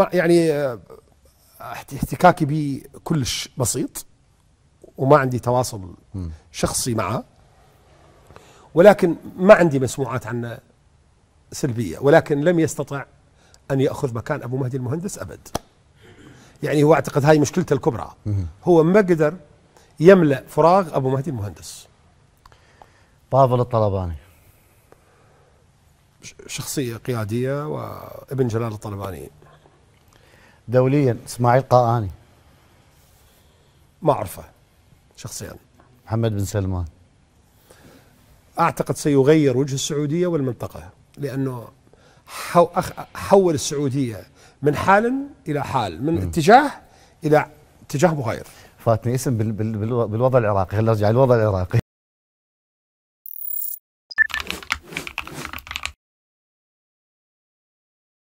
يعني آه، احتكاكي به كلش بسيط وما عندي تواصل شخصي معه ولكن ما عندي مسموعات عنه سلبيه ولكن لم يستطع ان ياخذ مكان ابو مهدي المهندس ابد. يعني هو اعتقد هاي مشكلته الكبرى هو ما قدر يملا فراغ ابو مهدي المهندس. بافل الطلباني شخصيه قياديه وابن جلال الطلباني دوليا اسماعيل قاآني ما أعرفه شخصيا محمد بن سلمان أعتقد سيغير وجه السعودية والمنطقة لأنه حو أخ حول السعودية من حال إلى حال من م. اتجاه إلى اتجاه مغاير فاتني اسم بال بال بالوضع العراقي خلينا نرجع للوضع العراقي